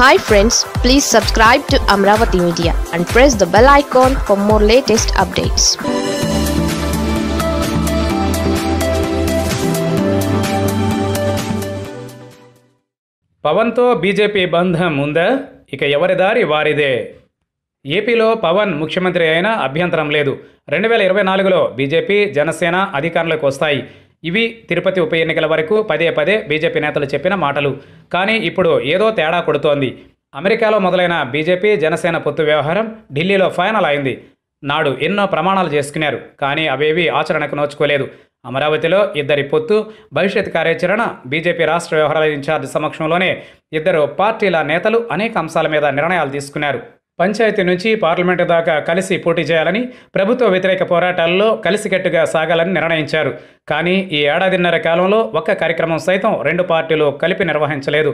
hi friends please subscribe to Amaravati media and press the bell icon for more latest updates పవన్తో BJP బంధం ఉందా ఇక ఎవరి దారి వారిదే ఏపీలో పవన్ ముఖ్యమంత్రి అయినా అభ్యంతరం లేదు రెండు వేల ఇరవై నాలుగులో బీజేపీ జనసేన అధికారంలోకి వస్తాయి ఇవి తిరుపతి ఉప ఎన్నికల వరకు పదే పదే బీజేపీ నేతలు చెప్పిన మాటలు కానీ ఇప్పుడు ఏదో తేడా కొడుతోంది అమెరికాలో మొదలైన బీజేపీ జనసేన పొత్తు వ్యవహారం ఢిల్లీలో ఫైనల్ అయింది నాడు ఎన్నో ప్రమాణాలు చేసుకున్నారు కానీ అవేవి ఆచరణకు నోచుకోలేదు అమరావతిలో ఇద్దరి పొత్తు భవిష్యత్ కార్యాచరణ బీజేపీ రాష్ట్ర వ్యవహారాల ఇన్ఛార్జ్ సమక్షంలోనే ఇద్దరు పార్టీల నేతలు అనేక అంశాల మీద నిర్ణయాలు తీసుకున్నారు పంచాయతీ నుంచి పార్లమెంటు దాకా కలిసి పోటీ చేయాలని ప్రభుత్వ వ్యతిరేక పోరాటాల్లో కలిసికట్టుగా సాగాలని నిర్ణయించారు కానీ ఈ ఏడాదిన్నర కాలంలో ఒక్క కార్యక్రమం సైతం రెండు పార్టీలు కలిపి నిర్వహించలేదు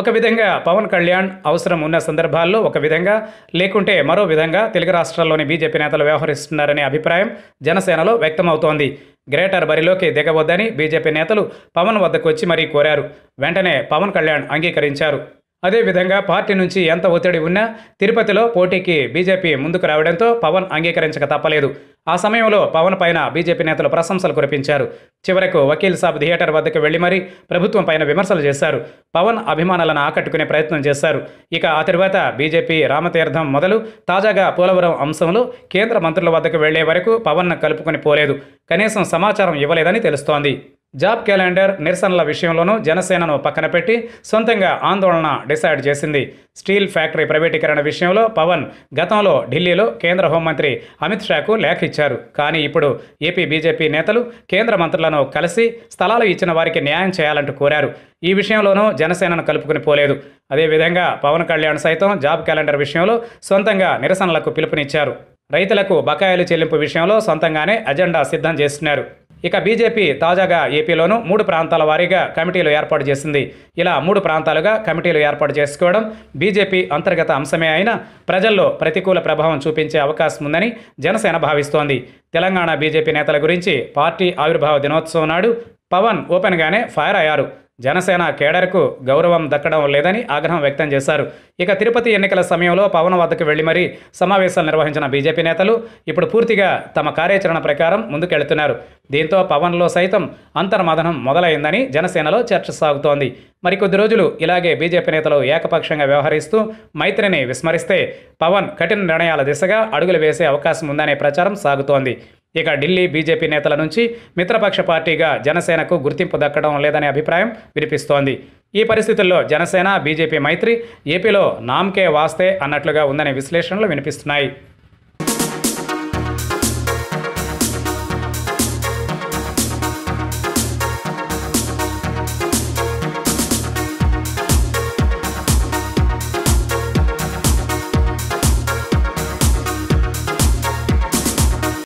ఒక విధంగా పవన్ కళ్యాణ్ అవసరం ఉన్న సందర్భాల్లో ఒక విధంగా లేకుంటే మరో విధంగా తెలుగు రాష్ట్రాల్లోని బీజేపీ నేతలు వ్యవహరిస్తున్నారనే అభిప్రాయం జనసేనలో వ్యక్తమవుతోంది గ్రేటర్ బరిలోకి దిగవద్దని బీజేపీ నేతలు పవన్ వద్దకు వచ్చి మరీ కోరారు వెంటనే పవన్ కళ్యాణ్ అంగీకరించారు అదేవిధంగా పార్టీ నుంచి ఎంత ఒత్తిడి ఉన్నా తిరుపతిలో పోటీకి బీజేపీ ముందుకు రావడంతో పవన్ అంగీకరించక తప్పలేదు ఆ సమయంలో పవన్ పైన బీజేపీ నేతలు ప్రశంసలు కురిపించారు చివరకు వకీల్ సాబ్ థియేటర్ వద్దకు వెళ్లి మరీ ప్రభుత్వం పైన విమర్శలు చేశారు పవన్ అభిమానులను ఆకట్టుకునే ప్రయత్నం చేశారు ఇక ఆ తర్వాత బీజేపీ రామతీర్థం మొదలు తాజాగా పోలవరం అంశంలో కేంద్ర మంత్రుల వద్దకు వెళ్లే వరకు పవన్ను కలుపుకొని పోలేదు కనీసం సమాచారం ఇవ్వలేదని తెలుస్తోంది జాబ్ క్యాలెండర్ నిరసనల విషయంలోనూ జనసేనను పక్కన పెట్టి సొంతంగా ఆందోళన డిసైడ్ చేసింది స్టీల్ ఫ్యాక్టరీ ప్రైవేటీకరణ విషయంలో పవన్ గతంలో ఢిల్లీలో కేంద్ర హోంమంత్రి అమిత్ షాకు లేఖ ఇచ్చారు కానీ ఇప్పుడు ఏపీ బీజేపీ నేతలు కేంద్ర మంత్రులను కలిసి స్థలాలు ఇచ్చిన వారికి న్యాయం చేయాలంటూ కోరారు ఈ విషయంలోనూ జనసేనను కలుపుకుని పోలేదు అదేవిధంగా పవన్ కళ్యాణ్ సైతం జాబ్ క్యాలెండర్ విషయంలో సొంతంగా నిరసనలకు పిలుపునిచ్చారు రైతులకు బకాయిలు చెల్లింపు విషయంలో సొంతంగానే అజెండా సిద్ధం చేస్తున్నారు ఇక బీజేపీ తాజాగా ఏపీలోనూ మూడు ప్రాంతాల వారీగా కమిటీలు ఏర్పాటు చేసింది ఇలా మూడు ప్రాంతాలుగా కమిటీలు ఏర్పాటు చేసుకోవడం బీజేపీ అంతర్గత అంశమే అయినా ప్రజల్లో ప్రతికూల ప్రభావం చూపించే అవకాశం ఉందని జనసేన భావిస్తోంది తెలంగాణ బీజేపీ నేతల గురించి పార్టీ ఆవిర్భావ దినోత్సవం నాడు పవన్ ఓపెన్గానే ఫైర్ అయ్యారు జనసేన కేడర్కు గౌరవం దక్కడం లేదని ఆగ్రహం వ్యక్తం చేశారు ఇక తిరుపతి ఎన్నికల సమయంలో పవన్ వద్దకు వెళ్లి మరీ సమావేశాలు నిర్వహించిన బీజేపీ నేతలు ఇప్పుడు పూర్తిగా తమ కార్యాచరణ ప్రకారం ముందుకెళ్తున్నారు దీంతో పవన్లో సైతం అంతర్మదనం మొదలైందని జనసేనలో చర్చ సాగుతోంది మరికొద్ది రోజులు ఇలాగే బీజేపీ నేతలు ఏకపక్షంగా వ్యవహరిస్తూ మైత్రిని విస్మరిస్తే పవన్ కఠిన నిర్ణయాల దిశగా అడుగులు వేసే అవకాశం ఉందనే ప్రచారం సాగుతోంది ఇక ఢిల్లీ బీజేపీ నేతల నుంచి మిత్రపక్ష పార్టీగా జనసేనకు గుర్తింపు దక్కడం లేదనే అభిప్రాయం వినిపిస్తోంది ఈ పరిస్థితుల్లో జనసేన బీజేపీ మైత్రి ఏపీలో నామ్కే వాస్తే అన్నట్లుగా ఉందనే విశ్లేషణలు వినిపిస్తున్నాయి